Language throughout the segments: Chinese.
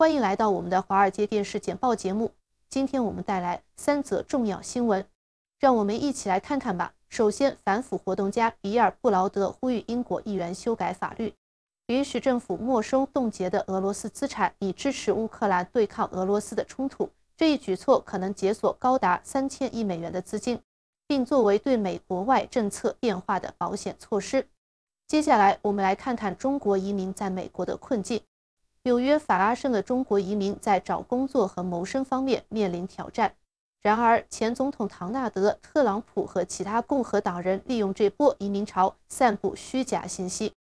欢迎来到我们的《华尔街电视简报》节目。今天我们带来三则重要新闻，让我们一起来看看吧。首先，反腐活动家比尔·布劳德呼吁英国议员修改法律，允许政府没收冻结的俄罗斯资产，以支持乌克兰对抗俄罗斯的冲突。这一举措可能解锁高达三千亿美元的资金，并作为对美国外政策变化的保险措施。接下来，我们来看看中国移民在美国的困境。纽约法拉盛的中国移民在找工作和谋生方面面临挑战。然而，前总统唐纳德·特朗普和其他共和党人利用这波移民潮散布虚假信息，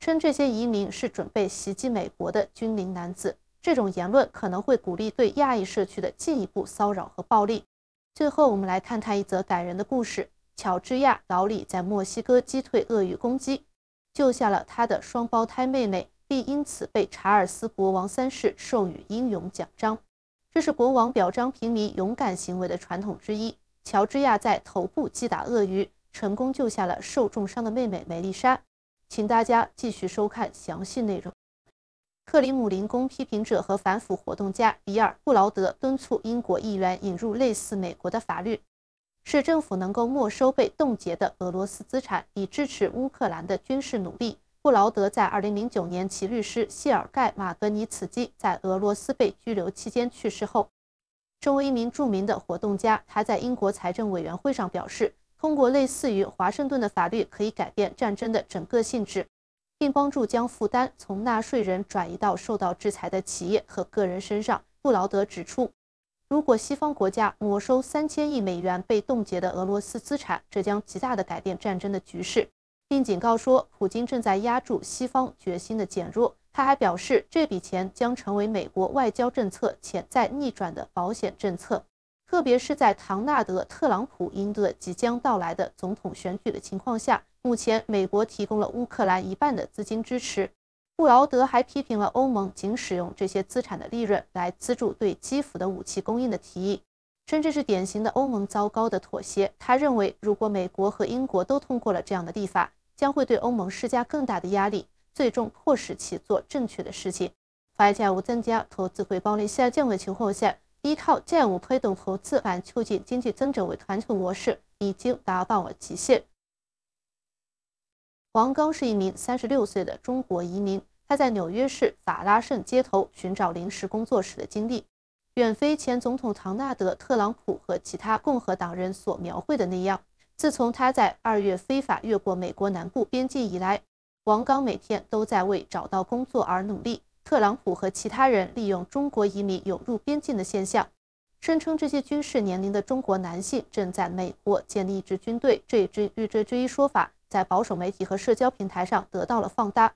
称这些移民是准备袭击美国的“军龄男子。这种言论可能会鼓励对亚裔社区的进一步骚扰和暴力。最后，我们来看他一则感人的故事：乔治亚老李在墨西哥击退鳄鱼攻击，救下了他的双胞胎妹妹。并因此被查尔斯国王三世授予英勇奖章，这是国王表彰平民勇敢行为的传统之一。乔治亚在头部击打鳄鱼，成功救下了受重伤的妹妹梅丽莎。请大家继续收看详细内容。克里姆林宫批评者和反腐活动家比尔·布劳德敦促英国议员引入类似美国的法律，使政府能够没收被冻结的俄罗斯资产，以支持乌克兰的军事努力。布劳德在2009年，其律师谢尔盖·马格尼茨基在俄罗斯被拘留期间去世后，身为一名著名的活动家，他在英国财政委员会上表示，通过类似于华盛顿的法律，可以改变战争的整个性质，并帮助将负担从纳税人转移到受到制裁的企业和个人身上。布劳德指出，如果西方国家没收3000亿美元被冻结的俄罗斯资产，这将极大的改变战争的局势。并警告说，普京正在压住西方决心的减弱。他还表示，这笔钱将成为美国外交政策潜在逆转的保险政策，特别是在唐纳德·特朗普赢得即将到来的总统选举的情况下。目前，美国提供了乌克兰一半的资金支持。布劳德还批评了欧盟仅使用这些资产的利润来资助对基辅的武器供应的提议，甚至是典型的欧盟糟糕的妥协。他认为，如果美国和英国都通过了这样的立法，将会对欧盟施加更大的压力，最终迫使其做正确的事情。发债务增加，投资回报率下降的情况下，依靠债务推动投资反促进经济增长为统模式已经达到了极限。王刚是一名三十六岁的中国移民，他在纽约市法拉盛街头寻找临时工作时的经历，远非前总统唐纳德·特朗普和其他共和党人所描绘的那样。自从他在二月非法越过美国南部边境以来，王刚每天都在为找到工作而努力。特朗普和其他人利用中国移民涌入边境的现象，声称这些军事年龄的中国男性正在美国建立一支军队。这一预知这一说法在保守媒体和社交平台上得到了放大。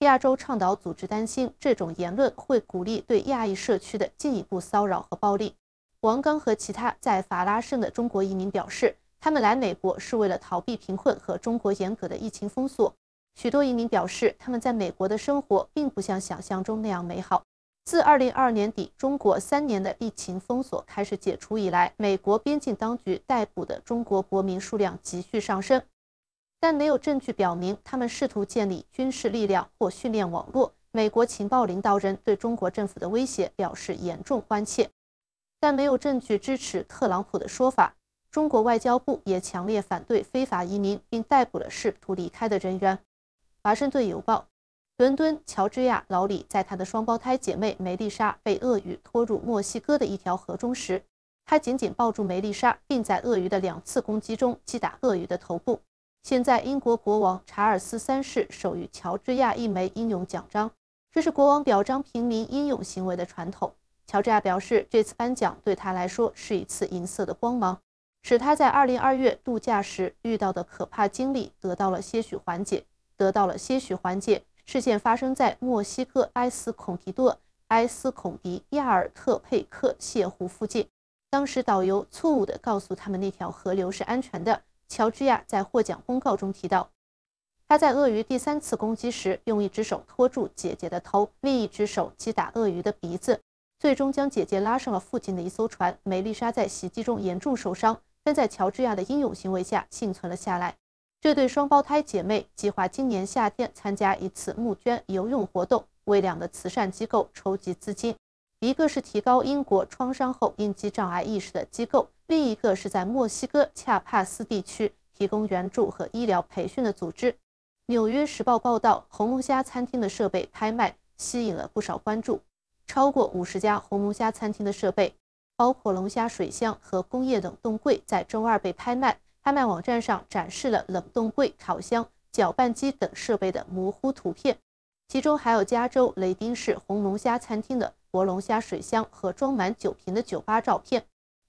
亚洲倡导组织担心这种言论会鼓励对亚裔社区的进一步骚扰和暴力。王刚和其他在法拉盛的中国移民表示。他们来美国是为了逃避贫困和中国严格的疫情封锁。许多移民表示，他们在美国的生活并不像想象中那样美好。自2022年底中国三年的疫情封锁开始解除以来，美国边境当局逮捕的中国国民数量急剧上升。但没有证据表明他们试图建立军事力量或训练网络。美国情报领导人对中国政府的威胁表示严重关切，但没有证据支持特朗普的说法。中国外交部也强烈反对非法移民，并逮捕了试图离开的人员。华盛顿邮报，伦敦，乔治亚老李在他的双胞胎姐妹梅丽莎被鳄鱼拖入墨西哥的一条河中时，他紧紧抱住梅丽莎，并在鳄鱼的两次攻击中击打鳄鱼的头部。现在，英国国王查尔斯三世授予乔治亚一枚英勇奖章，这是国王表彰平民英勇行为的传统。乔治亚表示，这次颁奖对他来说是一次银色的光芒。使他在二零二月度假时遇到的可怕经历得到了些许缓解。得到了些许缓解。事件发生在墨西哥埃斯孔迪多埃斯孔迪亚尔特佩克泻湖附近。当时导游错误地告诉他们那条河流是安全的。乔治亚在获奖公告中提到，他在鳄鱼第三次攻击时用一只手托住姐姐的头，另一只手击打鳄鱼的鼻子，最终将姐姐拉上了附近的一艘船。梅丽莎在袭击中严重受伤。但在乔治亚的英勇行为下幸存了下来。这对双胞胎姐妹计划今年夏天参加一次募捐游泳活动，为两个慈善机构筹集资金。一个是提高英国创伤后应激障碍意识的机构，另一个是在墨西哥恰帕斯地区提供援助和医疗培训的组织。《纽约时报》报道，红龙虾餐厅的设备拍卖吸引了不少关注，超过五十家红龙虾餐厅的设备。包括龙虾水箱和工业冷冻柜在周二被拍卖，拍卖网站上展示了冷冻柜、烤箱、搅拌机等设备的模糊图片，其中还有加州雷丁市红龙虾餐厅的活龙虾水箱和装满酒瓶的酒吧照片。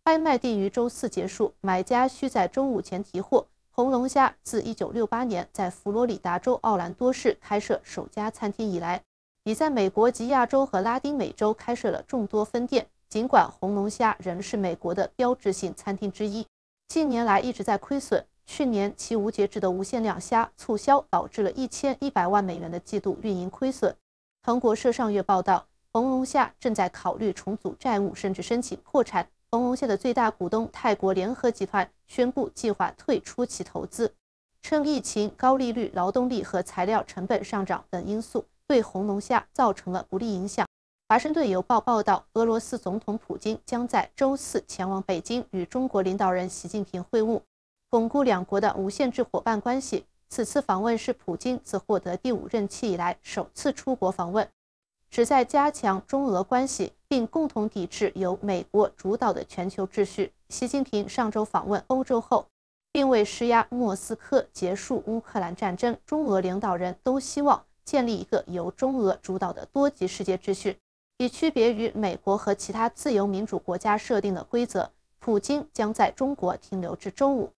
拍卖定于周四结束，买家需在周五前提货。红龙虾自1968年在佛罗里达州奥兰多市开设首家餐厅以来，已在美国及亚洲和拉丁美洲开设了众多分店。尽管红龙虾仍是美国的标志性餐厅之一，近年来一直在亏损。去年其无节制的无限量虾促销导致了一千一百万美元的季度运营亏损。彭博社上月报道，红龙虾正在考虑重组债务，甚至申请破产。红龙虾的最大股东泰国联合集团宣布计划退出其投资，称疫情、高利率、劳动力和材料成本上涨等因素对红龙虾造成了不利影响。《华盛顿邮报》报道，俄罗斯总统普京将在周四前往北京与中国领导人习近平会晤，巩固两国的无限制伙伴关系。此次访问是普京自获得第五任期以来首次出国访问，旨在加强中俄关系，并共同抵制由美国主导的全球秩序。习近平上周访问欧洲后，并未施压莫斯科结束乌克兰战争。中俄领导人都希望建立一个由中俄主导的多极世界秩序。以区别于美国和其他自由民主国家设定的规则，普京将在中国停留至周五，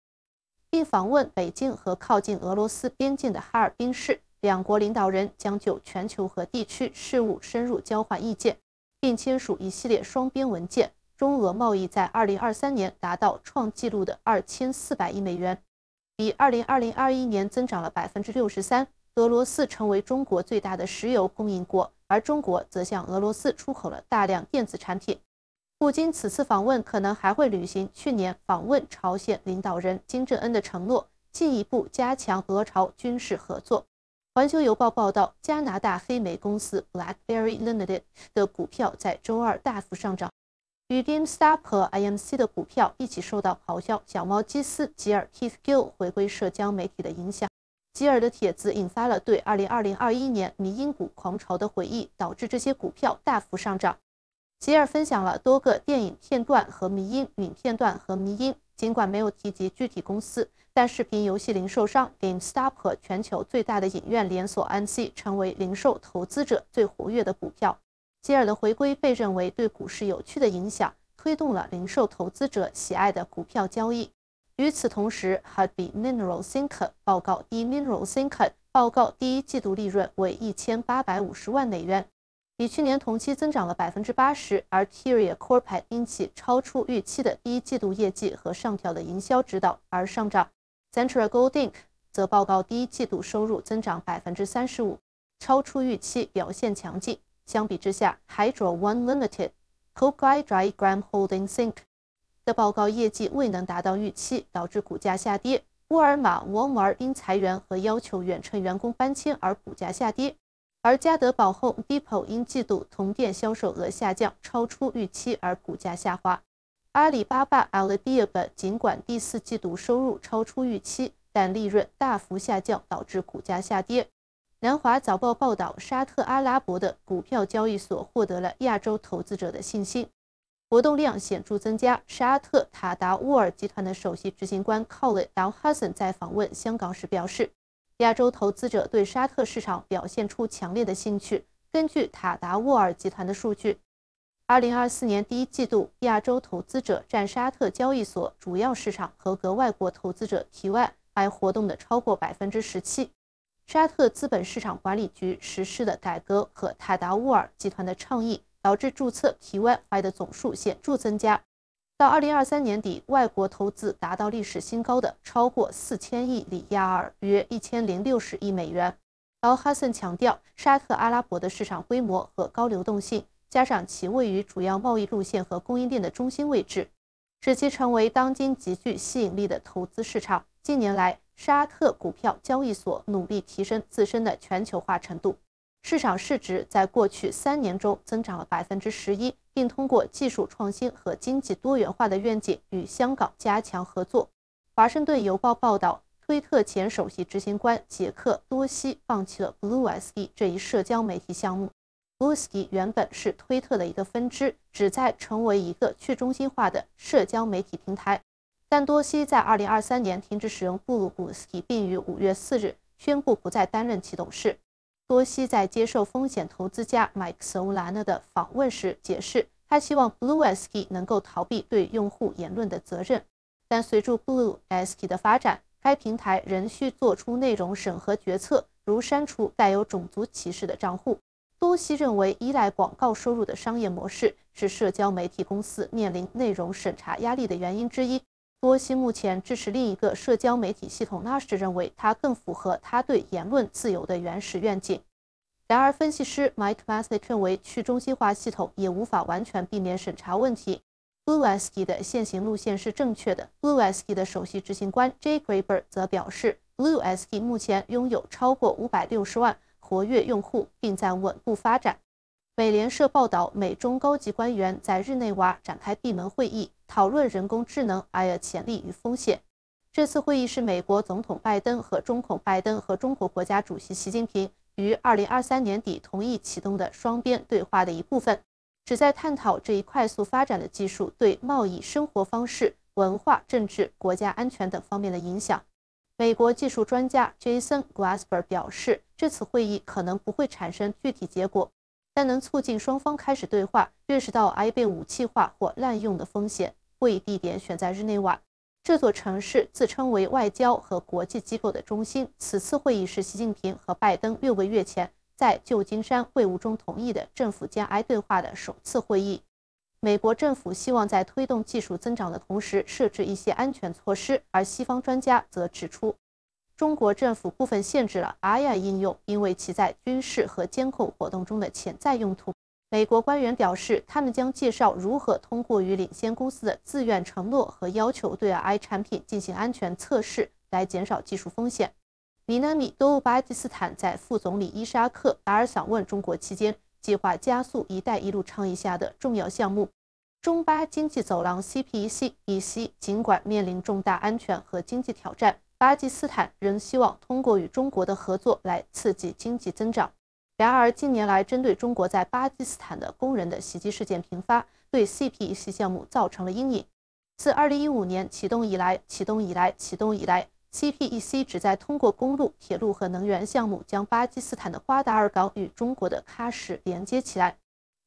并访问北京和靠近俄罗斯边境的哈尔滨市。两国领导人将就全球和地区事务深入交换意见，并签署一系列双边文件。中俄贸易在2023年达到创纪录的2400亿美元，比202021年增长了63%。俄罗斯成为中国最大的石油供应国。而中国则向俄罗斯出口了大量电子产品。普京此次访问可能还会履行去年访问朝鲜领导人金正恩的承诺，进一步加强俄朝军事合作。环球邮报报道，加拿大黑莓公司 BlackBerry Limited 的股票在周二大幅上涨，与 GameStop 和 IMC 的股票一起受到咆哮小猫基斯吉尔 （TikTok） 回归社交媒体的影响。吉尔的帖子引发了对2020-21年迷因股狂潮的回忆，导致这些股票大幅上涨。吉尔分享了多个电影片段和迷因影片段和迷因，尽管没有提及具体公司，但视频游戏零售商 GameStop 和全球最大的影院连锁 NC 成为零售投资者最活跃的股票。吉尔的回归被认为对股市有趣的影响，推动了零售投资者喜爱的股票交易。与此同时，Hudb Mineral s Inc. 报告 h d b Mineral s Inc. 报告第一季度利润为一千八百五十万美元，比去年同期增长了百分之八十。而 Teria Corp. 因其超出预期的第一季度业绩和上调的营销指导而上涨。Central Gold Inc. 则报告第一季度收入增长百分之三十五，超出预期，表现强劲。相比之下，Hydro One Limited、Coquihalla g r a m Holdings i n k 的报告业绩未能达到预期，导致股价下跌。沃尔玛沃姆尔因裁员和要求远程员工搬迁而股价下跌。而加德堡后 Depo 因季度同店销售额下降超出预期而股价下滑。阿里巴巴 a l i a b a 尽管第四季度收入超出预期，但利润大幅下降导致股价下跌。南华早报报道，沙特阿拉伯的股票交易所获得了亚洲投资者的信心。活动量显著增加。沙特塔达沃尔集团的首席执行官 Colin 科里· s 哈森在访问香港时表示，亚洲投资者对沙特市场表现出强烈的兴趣。根据塔达沃尔集团的数据，2024年第一季度，亚洲投资者占沙特交易所主要市场合格外国投资者提外还活动的超过17%。沙特资本市场管理局实施的改革和塔达沃尔集团的倡议。导致注册境外 I 的总数显著增加，到二零二三年底，外国投资达到历史新高，的超过四千亿里亚尔，约一千零六十亿美元。劳哈森强调，沙特阿拉伯的市场规模和高流动性，加上其位于主要贸易路线和供应链的中心位置，使其成为当今极具吸引力的投资市场。近年来，沙特股票交易所努力提升自身的全球化程度。市场市值在过去三年中增长了百分之十一，并通过技术创新和经济多元化的愿景与香港加强合作。《华盛顿邮报》报道，推特前首席执行官杰克多西放弃了 Blue S D 这一社交媒体项目。Blue S D 原本是推特的一个分支，旨在成为一个去中心化的社交媒体平台。但多西在2023年停止使用 Blue S 并于5月4日宣布不再担任其董事。多西在接受风险投资家 m 克索 s u l a n a 的访问时解释，他希望 Blue Sky 能够逃避对用户言论的责任，但随着 Blue Sky 的发展，该平台仍需做出内容审核决策，如删除带有种族歧视的账户。多西认为，依赖广告收入的商业模式是社交媒体公司面临内容审查压力的原因之一。多西目前支持另一个社交媒体系统，Nash，认为它更符合他对言论自由的原始愿景。然而，分析师 Mike m a s i a k 认为去中心化系统也无法完全避免审查问题。Oweski 的现行路线是正确的。Oweski 的首席执行官 Jay Graber 则表示，Blue Sky 目前拥有超过560万活跃用户，并在稳步发展。美联社报道，美中高级官员在日内瓦展开闭门会议。讨论人工智能 AI 潜力与风险。这次会议是美国总统拜登和中孔拜登和中国国家主席习近平于二零二三年底同意启动的双边对话的一部分，旨在探讨这一快速发展的技术对贸易、生活方式、文化、政治、国家安全等方面的影响。美国技术专家 Jason g l a s p e r 表示，这次会议可能不会产生具体结果，但能促进双方开始对话，认识到 AI 被武器化或滥用的风险。会议地点选在日内瓦，这座城市自称为外交和国际机构的中心。此次会议是习近平和拜登六月前在旧金山会晤中同意的政府间 i 对话的首次会议。美国政府希望在推动技术增长的同时，设置一些安全措施，而西方专家则指出，中国政府部分限制了 AI 应用，因为其在军事和监控活动中的潜在用途。美国官员表示，他们将介绍如何通过与领先公司的自愿承诺和要求，对 AI 产品进行安全测试，来减少技术风险。尼纳米多巴基斯坦在副总理伊沙克·达尔访问中国期间，计划加速“一带一路”倡议下的重要项目——中巴经济走廊 （CPEC）。以西尽管面临重大安全和经济挑战，巴基斯坦仍希望通过与中国的合作来刺激经济增长。然而，近年来针对中国在巴基斯坦的工人的袭击事件频发，对 CPEC 项目造成了阴影。自2015年启动以来，启动以来，启动以来，CPEC 旨在通过公路、铁路和能源项目，将巴基斯坦的瓜达尔港与中国的喀什连接起来。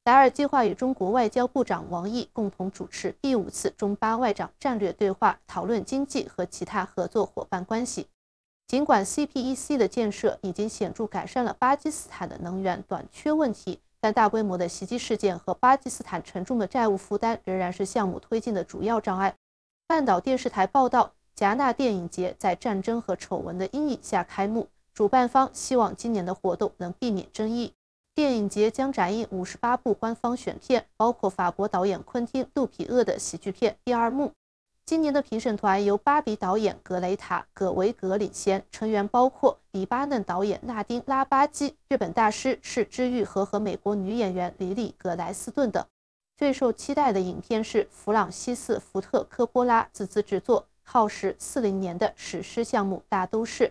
达尔计划与中国外交部长王毅共同主持第五次中巴外长战略对话，讨论经济和其他合作伙伴关系。尽管 CPEC 的建设已经显著改善了巴基斯坦的能源短缺问题，但大规模的袭击事件和巴基斯坦沉重的债务负担仍然是项目推进的主要障碍。半岛电视台报道，戛纳电影节在战争和丑闻的阴影下开幕，主办方希望今年的活动能避免争议。电影节将展映五十八部官方选片，包括法国导演昆汀·杜皮厄的喜剧片《第二幕》。今年的评审团由巴比导演格雷塔·葛维格领衔，成员包括黎巴嫩导演纳丁·拉巴基、日本大师是知玉和和美国女演员李莉·格莱斯顿等。最受期待的影片是弗朗西斯·福特·科波拉自资制作、耗时四零年的史诗项目《大都市》。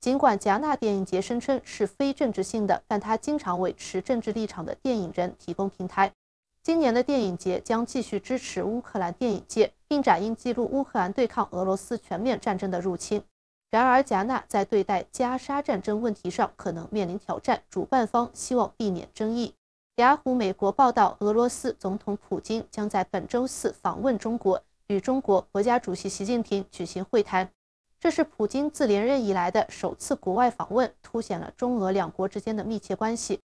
尽管戛纳电影节声称是非政治性的，但它经常为持政治立场的电影人提供平台。今年的电影节将继续支持乌克兰电影界。并展映记录乌克兰对抗俄罗斯全面战争的入侵。然而，戛纳在对待加沙战争问题上可能面临挑战。主办方希望避免争议。雅虎美国报道，俄罗斯总统普京将在本周四访问中国，与中国国家主席习近平举行会谈。这是普京自连任以来的首次国外访问，凸显了中俄两国之间的密切关系。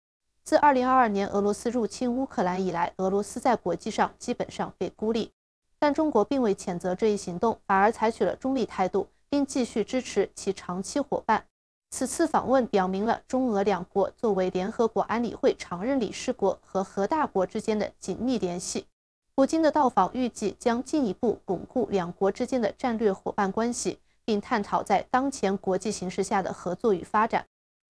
自2022年俄罗斯入侵乌克兰以来，俄罗斯在国际上基本上被孤立。但中国并未谴责这一行动，反而采取了中立态度，并继续支持其长期伙伴。此次访问表明了中俄两国作为联合国安理会常任理事国和核大国之间的紧密联系。普京的到访预计将进一步巩固两国之间的战略伙伴关系，并探讨在当前国际形势下的合作与发展。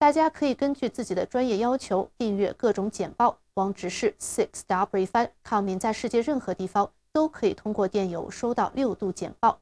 大家可以根据自己的专业要求订阅各种简报，网址是 s i x d o u r e f o n e c o m 在世界任何地方都可以通过电邮收到六度简报。